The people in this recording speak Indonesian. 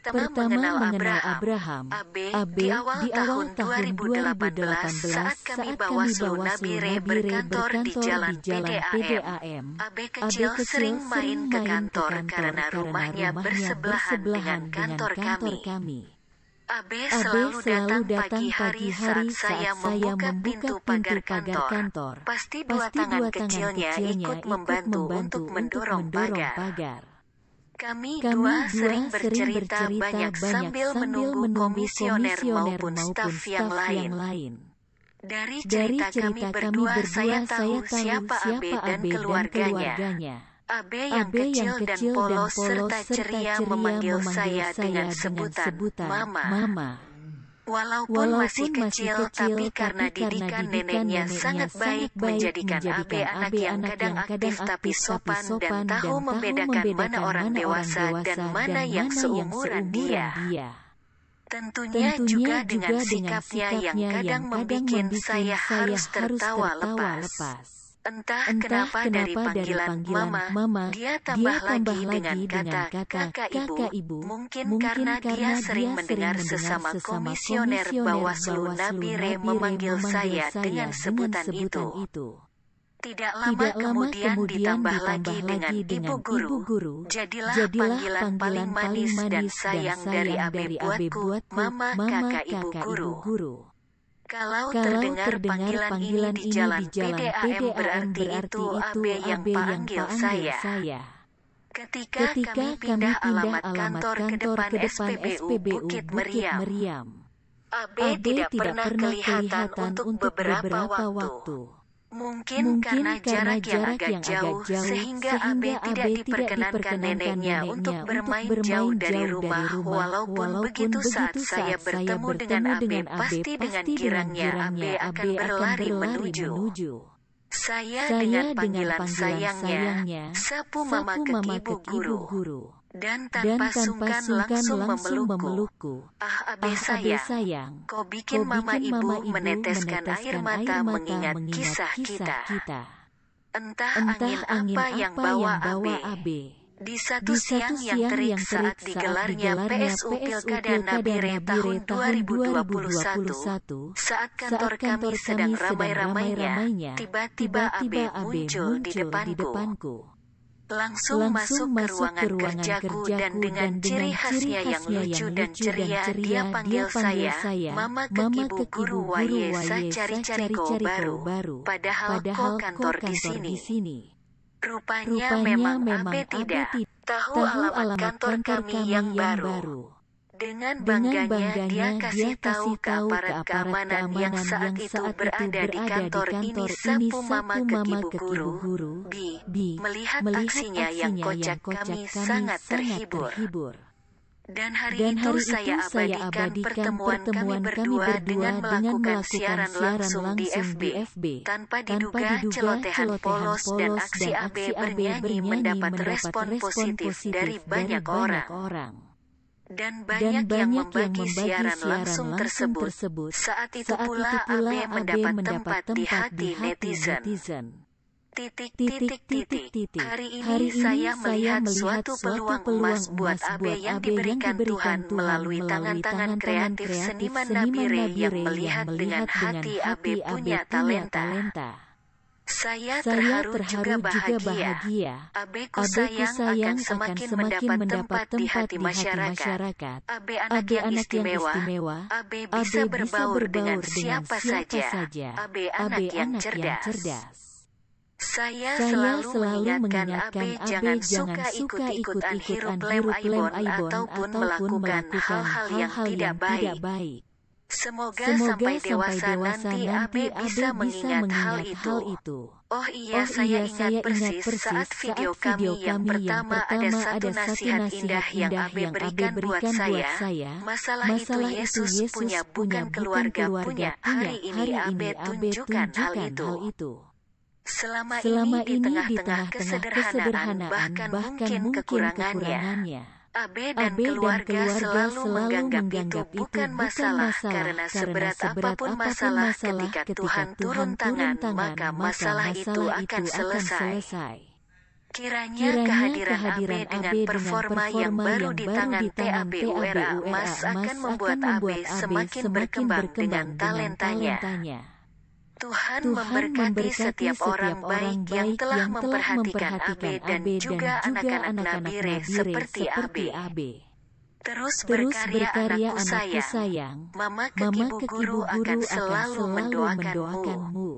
pertama, pertama mengenal, mengenal Abraham, AB, AB di awal, di awal tahun 2018, 2018 saat kami bawa Selu Nabi Re berkantor, berkantor di jalan, di jalan PDAM. AB kecil, AB kecil sering main ke kantor, ke kantor karena rumahnya bersebelahan, bersebelahan dengan kantor, kantor kami. kami. AB selalu, AB selalu datang, pagi hari saat, saat saya membuka pintu pagar kantor. kantor. Pasti dua Pasti dua tangan kecilnya, kecilnya ikut membantu, membantu untuk mendorong, mendorong pagar. pagar. Kami, Kami dua sering bercerita, bercerita banyak, banyak sambil, sambil menunggu komisioner, komisioner maupun staf yang, yang lain. Dari cerita, Dari cerita kami berdua, kami berdua saya tahu siapa Abe dan Dan keluarganya. Abe yang yang kecil yang dan polos serta ceria, ceria memanggil, memanggil saya dengan sebutan, sebutan Mama. Mama. Walaupun, Walaupun masih kecil, masih kecil tapi, tapi karena didikan, didikan neneknya sangat baik menjadikan AB anak yang kadang aktif tapi sopan dan tahu membedakan membedakan mana orang dewasa dan mana yang seumuran dia. dia. Tentunya, Tentunya juga, juga dengan sikapnya, sikapnya yang kadang yang kadang membuat saya harus tertawa lepas. lepas. Entah, Entah kenapa, kenapa dari panggilan, dari panggilan mama, mama, dia tambah, dia tambah lagi dengan kata, kata kakak, ibu, kakak ibu. Mungkin, mungkin karena dia sering mendengar sesama komisioner Bawaslu Re memanggil saya dengan sebutan, dengan sebutan itu. itu. Tidak lama, Tidak lama kemudian, kemudian ditambah, ditambah lagi dengan, dengan ibu guru. Ibu guru jadilah, jadilah panggilan, panggilan paling manis dan sayang, dan sayang dari abe buatku, buatku, mama, mama, kakak, kakak ibu guru. Ibu guru. Kalau, Kalau terdengar, terdengar panggilan, panggilan ini di jalan, ini di jalan PDAM, PDAM berarti, berarti itu AB yang panggil saya. saya. Ketika, Ketika kami pindah, kami pindah alamat, kantor, kantor ke depan, SPBU, SPBU Bukit Meriam, Bukit Meriam. AB, AB tidak, tidak pernah kelihatan, kelihatan untuk beberapa waktu. waktu. Mungkin, Mungkin karena jarak, jarak yang agak yang jauh, jauh sehingga, sehingga Abe tidak tidak diperkenankan neneknya untuk bermain, bermain jauh dari rumah, dari rumah walaupun, walaupun begitu saat saya bertemu dengan Abe, pasti dengan girangnya Abe akan berlari menuju. menuju. Saya, saya dengan panggilan, dengan panggilan sayangnya, sayangnya sapu mama sapu mama ke ibu guru. Dan tanpa, dan tanpa sungkan, sungkan langsung, memelukku. Ah abe ah, sayang, sayang, kau bikin, kau bikin mama, ibu mama ibu meneteskan, meneteskan air mata, mata mengingat, mengingat kisah, kisah kita. kita. Entah, Entah angin, apa, yang apa yang bawa abe. abe. Di satu, siang, yang terik, yang terik saat digelarnya, saat digelarnya PSU Pilkada Nabire tahun 2021, saat kantor, saat kami sedang ramai-ramainya, tiba-tiba AB muncul di depanku. Langsung, Langsung masuk ke ruangan, ke ruangan kerjaku, dan dengan ciri khasnya yang lucu dan ceria, dia panggil saya, saya Mama Kekibu Guru Waye, saya cari-cari kau baru, padahal, padahal kau kantor, kantor di sini. Di sini. Rupanya, Rupanya memang, memang Ape tidak Ape tahu, tahu alamat, alamat kantor, kantor kami, kami yang, yang baru. baru. Dengan bangganya, Dengan bangganya dia kasih dia tahu ke aparat, keamanan, keamanan yang saat, yang saat itu berada di kantor, di kantor ini Sapu Mama ke ibu guru, Bi, melihat, melihat aksinya, aksinya yang kocak, yang kocak kami, kami sangat terhibur. terhibur. Dan hari, Dan hari itu, saya abadikan, saya abadikan pertemuan, pertemuan kami berdua, kami berdua dengan melakukan, dengan melakukan siaran langsung, langsung di FB, di FB tanpa, diduga, tanpa diduga celotehan, celotehan polos dan aksi AB bernyanyi, bernyanyi mendapat respon, positif dari banyak, orang. orang. Dan banyak, dan banyak yang membagi, yang membagi siaran, siaran langsung, langsung tersebut. tersebut. Saat itu Saat pula, AB, mendapat, mendapat tempat, tempat di hati, di hati netizen. netizen titik titik titik titik hari ini, hari ini saya melihat suatu peluang, peluang emas buat Abe yang diberikan Tuhan melalui tangan-tangan kreatif seniman Nabi yang melihat dengan hati Abe punya talenta. Saya terharu, saya terharu juga bahagia. Juga bahagia. Abeku sayang, sayang akan semakin, semakin mendapat, tempat di hati masyarakat. masyarakat. Abe anak, Abe yang, anak istimewa. yang istimewa. Abe bisa, Abe berbaur, bisa berbaur dengan, dengan siapa, saja. saja. Abe anak, Abe yang, anak cerdas. yang cerdas. Saya selalu, mengingatkan AB jangan suka ikut-ikutan hirup lem Aibon ataupun melakukan hal-hal yang tidak baik. Semoga, Semoga sampai dewasa, sampai dewasa nanti, nanti Abe bisa mengingat, mengingat hal, itu. hal itu. Oh iya, oh, iya saya persis ingat persis saat video saat kami, video kami yang pertama ada satu nasihat indah yang AB berikan, buat saya. saya. Masalah, Masalah itu Yesus, punya bukan keluarga, punya. Hari ini, hari tunjukkan, tunjukkan hal itu. Hal itu. Selama, Selama ini, ini di tengah-tengah kesederhanaan, bahkan, bahkan mungkin kekurangannya, Abe dan Abe keluarga, dan keluarga selalu menganggap, itu bukan masalah, karena seberat, seberat apapun masalah, masalah ketika, Tuhan turun tangan, tangan maka masalah, itu akan selesai. Kiranya, kehadiran, Abe dengan, performa yang baru di tangan TAB URA Mas akan membuat AB semakin berkembang dengan talentanya. Tuhan, Tuhan memberkati, setiap, orang baik yang telah memperhatikan AB dan juga anak-anak Nabi Re seperti AB. Terus berkarya, berkarya anakku sayang, Mama kekibu, Mama guru, akan selalu, akan selalu mendoakanmu.